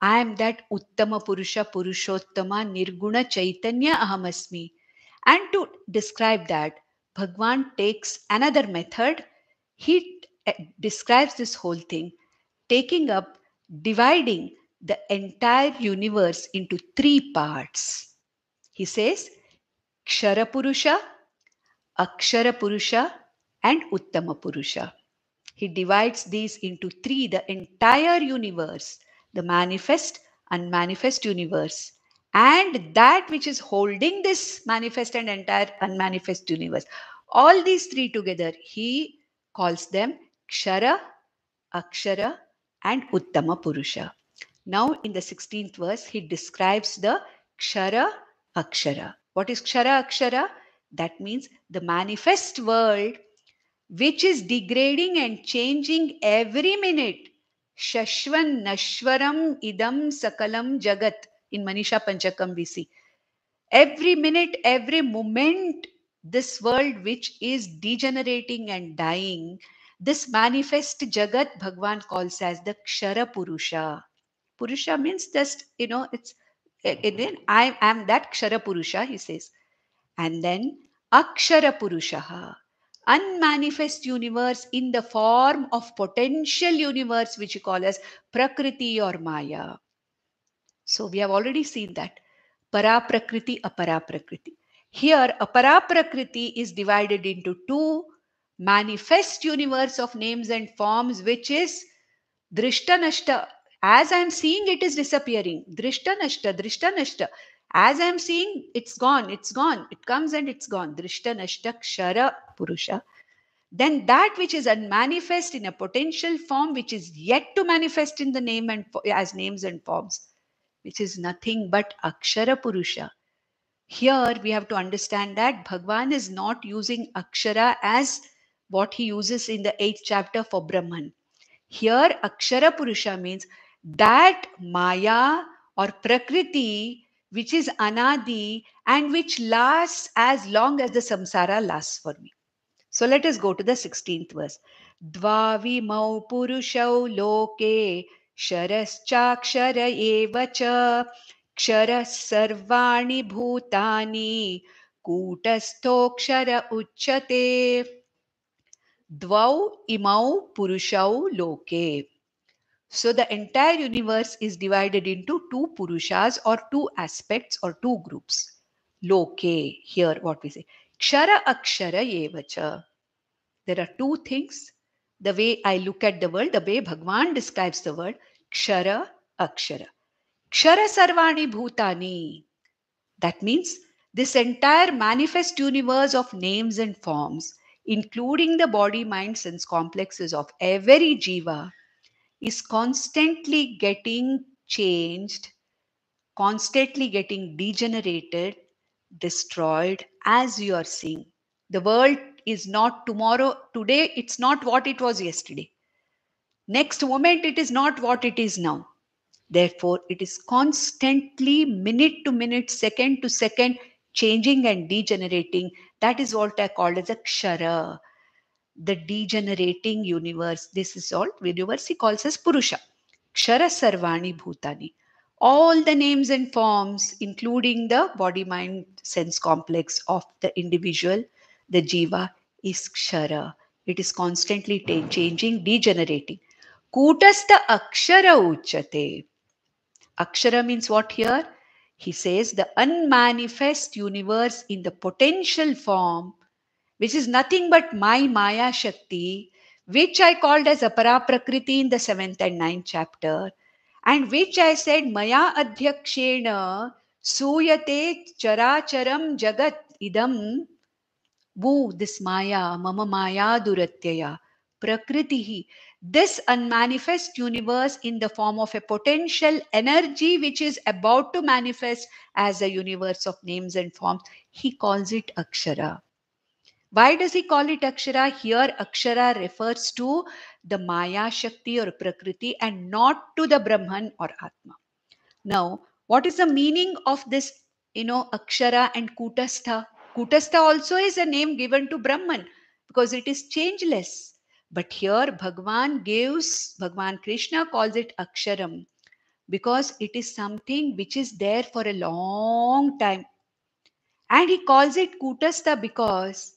I am that Uttama Purusha Purushottama Nirguna Chaitanya Ahamasmi. And to describe that, Bhagwan takes another method. He eh, describes this whole thing, taking up, dividing the entire universe into three parts. He says, Kshara Purusha, Akshara Purusha, and Uttama Purusha. He divides these into three, the entire universe, the manifest, unmanifest universe, and that which is holding this manifest and entire unmanifest universe. All these three together, he calls them Kshara, Akshara, and Uttama Purusha. Now, in the 16th verse, he describes the Kshara, Akshara. What is Kshara, Akshara? That means the manifest world which is degrading and changing every minute. Shashwan Nashwaram Idam Sakalam Jagat. In Manisha Panchakam, we see. Every minute, every moment, this world which is degenerating and dying, this manifest Jagat, Bhagwan calls as the Kshara Purusha. Purusha means just, you know, it's again, I am that Kshara Purusha, he says. And then Akshara Purushaha unmanifest universe in the form of potential universe which you call as prakriti or maya so we have already seen that para prakriti apara prakriti here apara prakriti is divided into two manifest universe of names and forms which is drishta nashta as i am seeing it is disappearing drishta nashta drishta nashta as I'm seeing, it's gone, it's gone. It comes and it's gone. Drishta, Nashta, Shara Purusha. Then that which is unmanifest in a potential form, which is yet to manifest in the name and as names and forms, which is nothing but Akshara Purusha. Here we have to understand that Bhagwan is not using Akshara as what he uses in the eighth chapter for Brahman. Here, Akshara Purusha means that Maya or Prakriti which is anadi and which lasts as long as the samsara lasts for me. So let us go to the 16th verse. mau purushau loke sharaschakshara eva cha क्षरः सर्वाणि भूतानि कूटस्थोऽक्षर उच्यते द्वौ इमौ पुरुषौ so the entire universe is divided into two purushas or two aspects or two groups. Loke, here what we say. Kshara akshara yevacha. There are two things. The way I look at the world, the way Bhagwan describes the world, kshara akshara. Kshara sarvani bhutani. That means this entire manifest universe of names and forms, including the body, mind, sense complexes of every jiva, is constantly getting changed, constantly getting degenerated, destroyed, as you are seeing. The world is not tomorrow, today, it's not what it was yesterday. Next moment, it is not what it is now. Therefore, it is constantly, minute to minute, second to second, changing and degenerating. That is what I call as a kshara, the degenerating universe. This is all universe he calls as Purusha. Kshara Sarvani Bhutani. All the names and forms, including the body mind sense complex of the individual, the jiva, is Kshara. It is constantly changing, degenerating. Kutastha Akshara Uchate. Akshara means what here? He says the unmanifest universe in the potential form which is nothing but my Maya Shakti, which I called as Apara Prakriti in the seventh and ninth chapter, and which I said Maya Adhyakshena Suyate Characharam Jagat Idam. Woo, this Maya, Mama Maya Duratyaya, Prakritihi. This unmanifest universe in the form of a potential energy which is about to manifest as a universe of names and forms, he calls it Akshara. Why does he call it Akshara? Here, Akshara refers to the Maya Shakti or Prakriti and not to the Brahman or Atma. Now, what is the meaning of this, you know, Akshara and Kutastha? Kutastha also is a name given to Brahman because it is changeless. But here, Bhagwan gives, Bhagwan Krishna calls it Aksharam because it is something which is there for a long time. And he calls it Kutastha because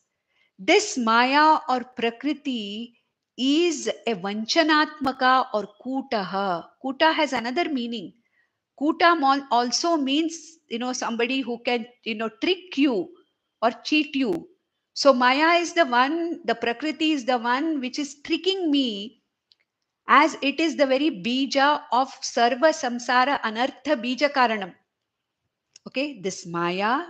this Maya or Prakriti is a Vanchanatmaka or Kutaha. Kuta has another meaning. Kuta also means, you know, somebody who can, you know, trick you or cheat you. So Maya is the one, the Prakriti is the one which is tricking me as it is the very bija of Sarva Samsara Anartha Bija Karanam. Okay, this Maya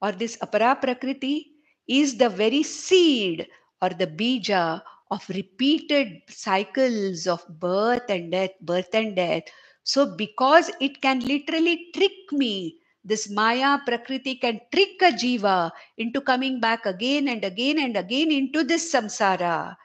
or this Apara Prakriti is the very seed or the bija of repeated cycles of birth and death, birth and death. So, because it can literally trick me, this Maya Prakriti can trick a jiva into coming back again and again and again into this samsara.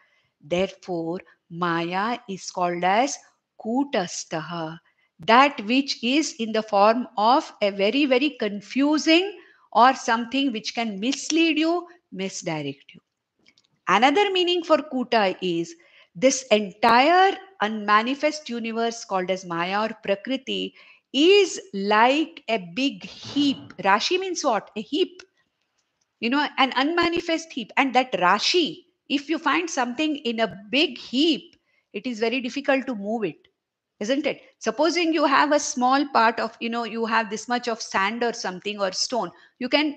Therefore, Maya is called as Kutastaha, that which is in the form of a very, very confusing or something which can mislead you, misdirect you. Another meaning for Kuta is this entire unmanifest universe called as Maya or Prakriti is like a big heap. Rashi means what? A heap. You know, an unmanifest heap. And that Rashi, if you find something in a big heap, it is very difficult to move it isn't it supposing you have a small part of you know you have this much of sand or something or stone you can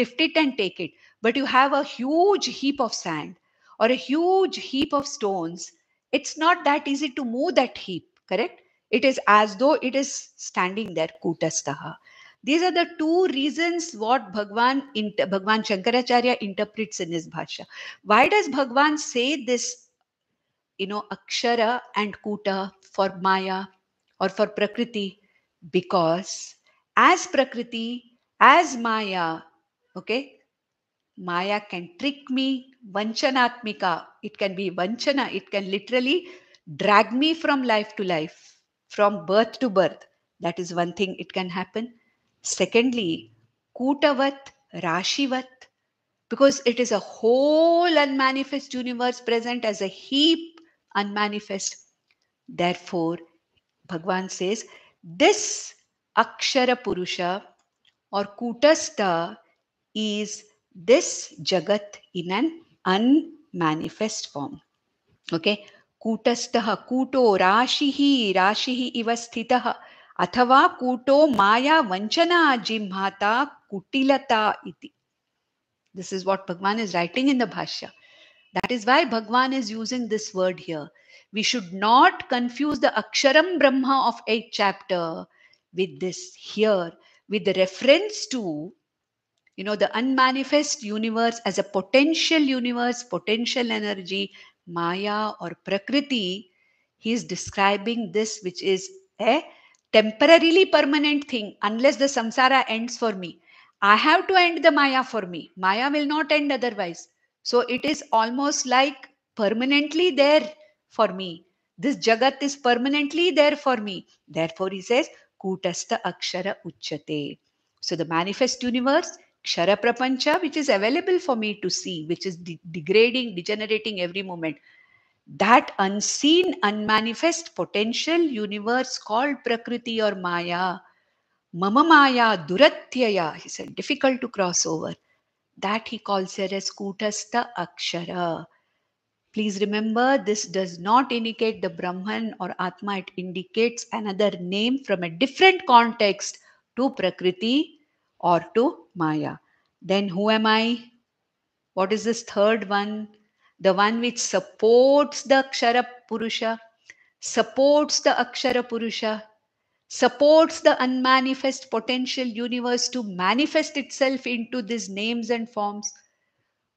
lift it and take it but you have a huge heap of sand or a huge heap of stones it's not that easy to move that heap correct it is as though it is standing there kutastaha these are the two reasons what Bhagwan, Bhagwan Shankaracharya interprets in his Bhasha. Why does Bhagwan say this you know, Akshara and Kuta for Maya or for Prakriti because as Prakriti, as Maya, okay, Maya can trick me, Vanchanatmika, it can be Vanchana, it can literally drag me from life to life, from birth to birth. That is one thing it can happen. Secondly, Kutavat, Rashivat, because it is a whole unmanifest universe present as a heap unmanifest. Therefore, Bhagwan says, this Akshara Purusha or Kutastha is this Jagat in an unmanifest form. Okay, कूटस्थः कूटो राशिः राशिः इव स्थितः अथवा कूटो माया वञ्चना जिह्माता कुटिलता इति this is what Bhagavan is writing in the भाष्य That is why Bhagwan is using this word here. We should not confuse the Aksharam Brahma of 8th chapter with this here, with the reference to, you know, the unmanifest universe as a potential universe, potential energy, Maya or Prakriti. He is describing this, which is a temporarily permanent thing, unless the samsara ends for me. I have to end the Maya for me. Maya will not end otherwise. So it is almost like permanently there for me. This Jagat is permanently there for me. Therefore, he says, Kutastha Akshara Uchate. So the manifest universe, Kshara Prapancha, which is available for me to see, which is de- degrading, degenerating every moment. That unseen, unmanifest potential universe called Prakriti or Maya, Mama Maya, Duratyaya, he said, difficult to cross over. That he calls here as Kutastha Akshara. Please remember, this does not indicate the Brahman or Atma. It indicates another name from a different context to Prakriti or to Maya. Then who am I? What is this third one? The one which supports the Akshara Purusha. Supports the Akshara Purusha supports the unmanifest potential universe to manifest itself into these names and forms.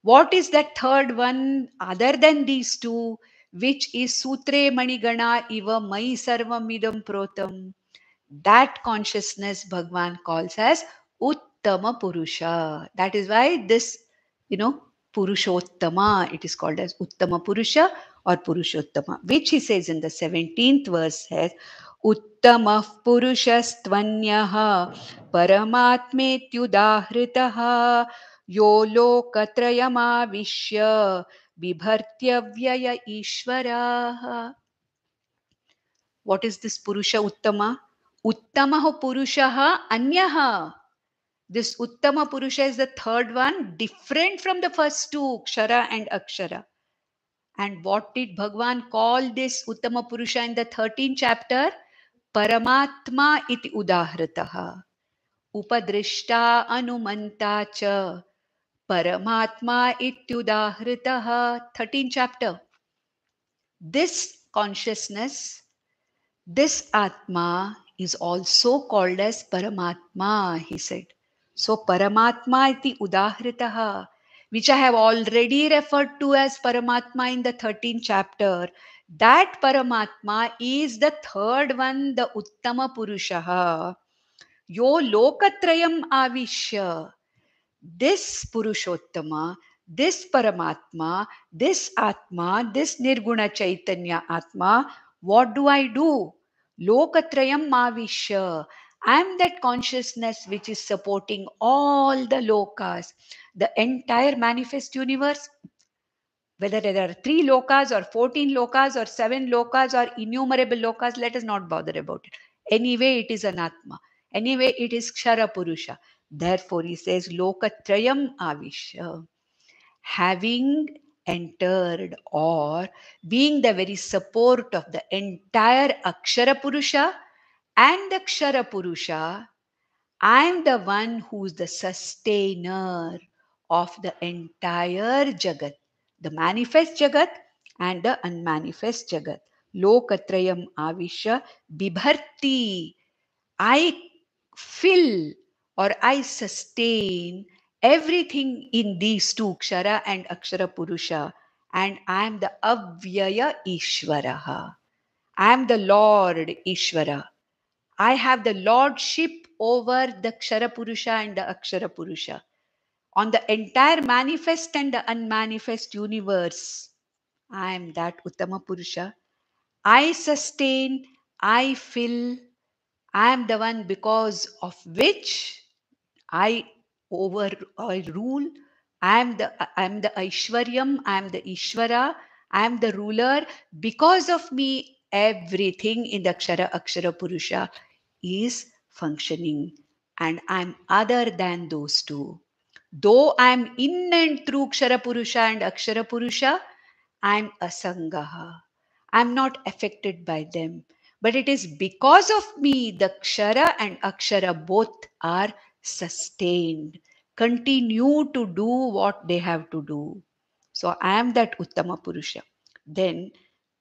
What is that third one other than these two, which is Sutre Manigana Iva Mai Sarvam Idam Protam? That consciousness Bhagwan calls as Uttama Purusha. That is why this, you know, Purushottama, it is called as Uttama Purusha or Purushottama, which he says in the 17th verse says, उत्तम पुरुषस्त्वन्यः परमात्मेत्युदाहृतः यो लोकत्रयमाविश्य बिभर्त्यव्यय ईश्वराः what is this पुरुष उत्तम उत्तम पुरुष अन्य दिस उत्तम पुरुष is the third one different from the first two क्षर एंड अक्षर and what did Bhagavan call this उत्तम पुरुष इन द थर्टीन चैप्टर परमात्मा इति उदाहृतः उपदृष्टा अनुमन्ता च परमात्मा इत्युदाहृतः thirteen chapter this consciousness this आत्मा इज आल्सो कॉल्ड एज परमात्मा ही सेड सो परमात्मा इति उदाहृतः which i have already referred to as paramatma in the 13th chapter that Paramatma is the third one, the Uttama Purusha. Yo Lokatrayam Avishya. This Purushottama, this Paramatma, this Atma, this Nirguna Chaitanya Atma, what do I do? Lokatrayam Avishya. I am that consciousness which is supporting all the lokas, the entire manifest universe, whether there are three lokas or 14 lokas or seven lokas or innumerable lokas, let us not bother about it. Anyway, it is anatma. Anyway, it is kshara purusha. Therefore, he says, lokatrayam avisha. Having entered or being the very support of the entire akshara purusha and the kshara purusha, I am the one who is the sustainer of the entire Jagat the manifest Jagat and the unmanifest Jagat. Lokatrayam avisha bibharti. I fill or I sustain everything in these two Akshara and Akshara Purusha. And I am the Avyaya Ishvara. I am the Lord Ishvara. I have the Lordship over the Akshara Purusha and the Akshara Purusha on the entire manifest and the unmanifest universe. I am that Uttama Purusha. I sustain, I fill, I am the one because of which I over I rule. I am the I am the Aishwaryam, I am the Ishvara, I am the ruler. Because of me, everything in the Akshara Akshara Purusha is functioning. And I'm other than those two. Though I'm in and through Kshara Purusha and Akshara Purusha, I'm Asangaha. I'm not affected by them. But it is because of me the Kshara and Akshara both are sustained, continue to do what they have to do. So I am that Uttama Purusha. Then,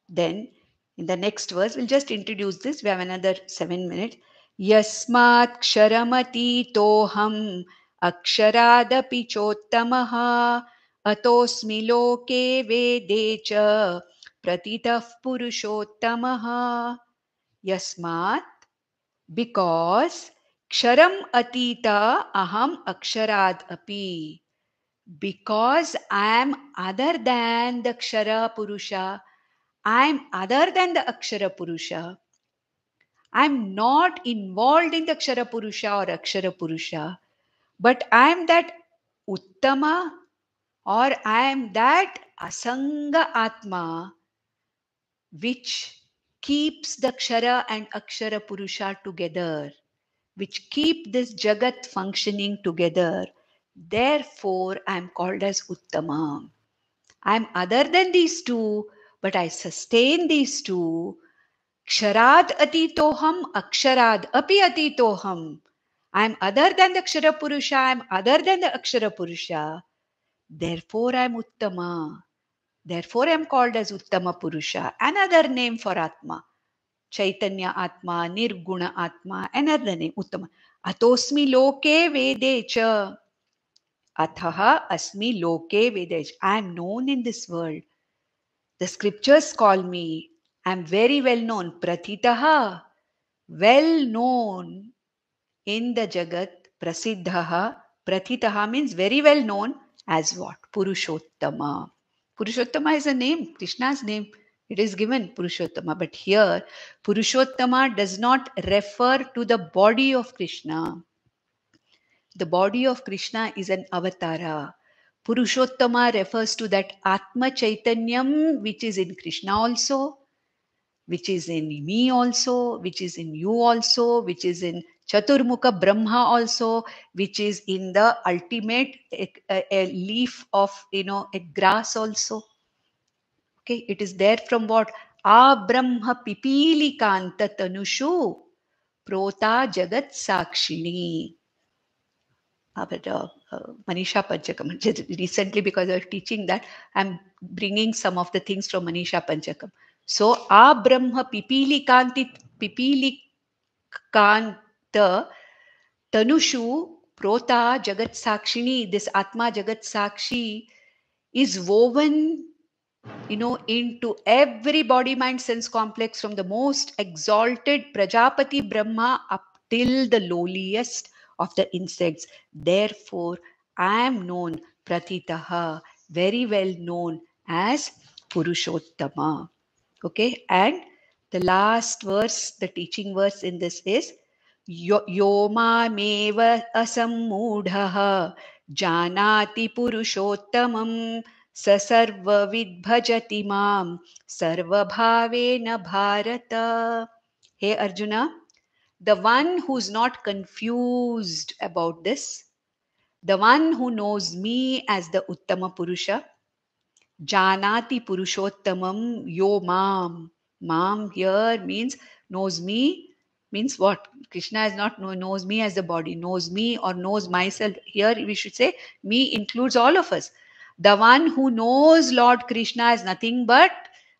then in the next verse, we'll just introduce this. We have another seven minutes. Yasmat ksharamati toham अक्षरादपि चोत्तमः अतोऽस्मि लोके वेदे च प्रतितः पुरुषोत्तमः यस्मात् because क्षरम् Atita अहम् अक्षराद् अपि because I am other than the क्षर पुरुष I am other than the अक्षर पुरुष I am not involved in the Akshara Purusha or Akshara Purusha. But I am that Uttama or I am that Asanga Atma which keeps the Kshara and Akshara Purusha together, which keep this Jagat functioning together. Therefore, I am called as Uttama. I am other than these two, but I sustain these two. Ksharaad atitoham, aksharad api atitoham. I'm other than the Akshara Purusha. I'm other than the Akshara Purusha. Therefore, I'm Uttama. Therefore, I'm called as Uttama Purusha. Another name for Atma. Chaitanya Atma, Nirguna Atma, another name, Uttama. Atosmi loke vedecha. Athaha asmi loke vedech. I am known in this world. The scriptures call me. I am very well known. Pratitaha. Well known in the Jagat Prasiddhaha. Pratitaha means very well known as what? Purushottama. Purushottama is a name, Krishna's name. It is given Purushottama. But here, Purushottama does not refer to the body of Krishna. The body of Krishna is an avatara. Purushottama refers to that Atma Chaitanyam which is in Krishna also, which is in me also, which is in you also, which is in Chaturmukha Brahma also, which is in the ultimate a, a leaf of, you know, a grass also. Okay, it is there from what? A Brahma Pipili Kanta Tanushu Prota Jagat Sakshini. But, uh, uh, Manisha Panchakam. Recently, because I was teaching that, I'm bringing some of the things from Manisha Panchakam. So, a Brahma Pipili Kanti Pipili Kanta the Tanushu, Prota, Jagat Sakshini, this Atma Jagat Sakshi is woven, you know, into every body mind sense complex from the most exalted Prajapati Brahma up till the lowliest of the insects. Therefore, I am known, Pratitaha, very well known as Purushottama. Okay, and the last verse, the teaching verse in this is यो मामेव जानाति पुरुषोत्तमम् स सर्वविद्भजति माम् सर्वभावेन भारत हे Arjuna the one who's not confuse about this the one who knows me as the उत्तम पुरुष जानाति पुरुषोत्तमम् यो माम् माम् here means knows me means what krishna is not knows me as the body knows me or knows myself here we should say me includes all of us the one who knows lord krishna is nothing but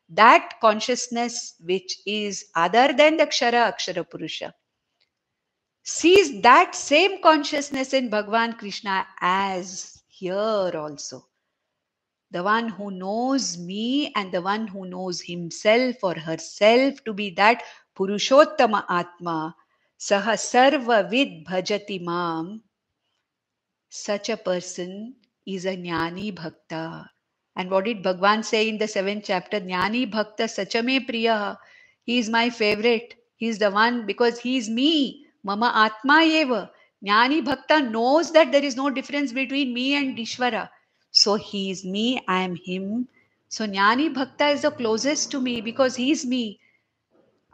that consciousness which is other than the akshara akshara purusha sees that same consciousness in bhagwan krishna as here also the one who knows me and the one who knows himself or herself to be that पुरुषोत्तम आत्मा सह सर्वविद भजति माम सच a person is a ज्ञानी भक्त and what it भगवान से in the seven chapter ज्ञानी भक्त सच मे प्रिय he is my favourite he is the one because he is me मम आत्मा एव ज्ञानी भक्त knows that there is no difference between me and ईश्वर so he is me I am him so ज्ञानी भक्त is the closest to me because he is me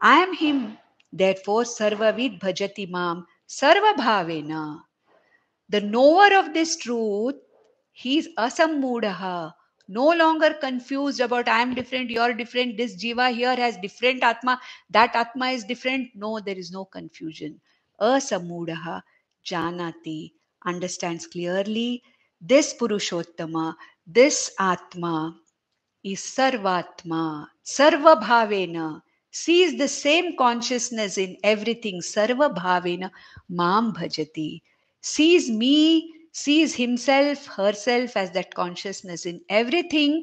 I am Him. Therefore, Sarvavid Bhajati Mam Sarvabhavena. The knower of this truth, he is asammudaha, no longer confused about I am different, you are different, this jiva here has different atma, that atma is different. No, there is no confusion. Asammudaha janati, understands clearly this Purushottama, this Atma is Sarvatma, Sarvabhavena, sees the same consciousness in everything, sarva bhavena mam bhajati, sees me, sees himself, herself as that consciousness in everything,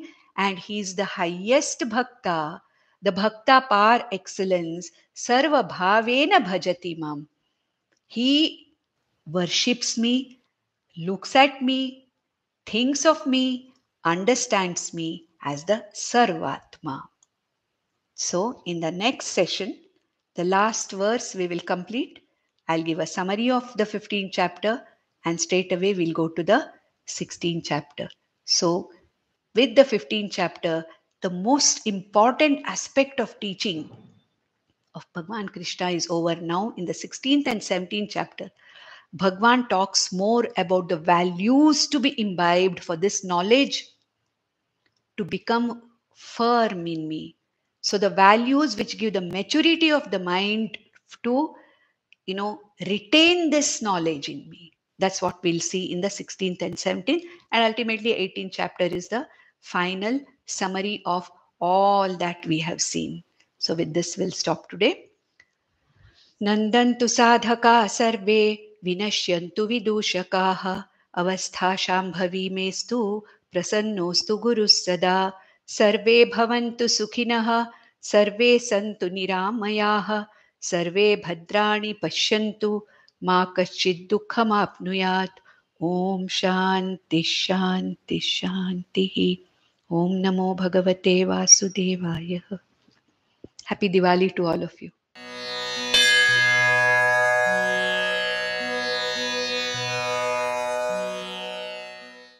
and he is the highest bhakta, the bhakta par excellence, sarva bhavena bhajati mam. He worships me, looks at me, thinks of me, understands me as the Sarvatma. So in the next session, the last verse we will complete. I'll give a summary of the 15th chapter and straight away we'll go to the 16th chapter. So with the 15th chapter, the most important aspect of teaching of Bhagwan Krishna is over now in the 16th and 17th chapter. Bhagwan talks more about the values to be imbibed for this knowledge to become firm in me. So the values which give the maturity of the mind to, you know, retain this knowledge in me. That's what we'll see in the 16th and 17th. And ultimately, 18th chapter is the final summary of all that we have seen. So with this, we'll stop today. नन्दन्तु साधका सर्वे विनश्यन्तु avastha shambhavi मेस्तु प्रसन्नोऽस्तु गुरुः सदा सर्वे भवन्तु सुखिनः सर्वे सन्तु निरामयाः सर्वे भद्राणि पश्यन्तु मा कश्चित् दुःखमाप्नुयात् ॐ शान्ति शान्ति शान्तिः ॐ नमो भगवते वासुदेवाय happy Diwali to all of you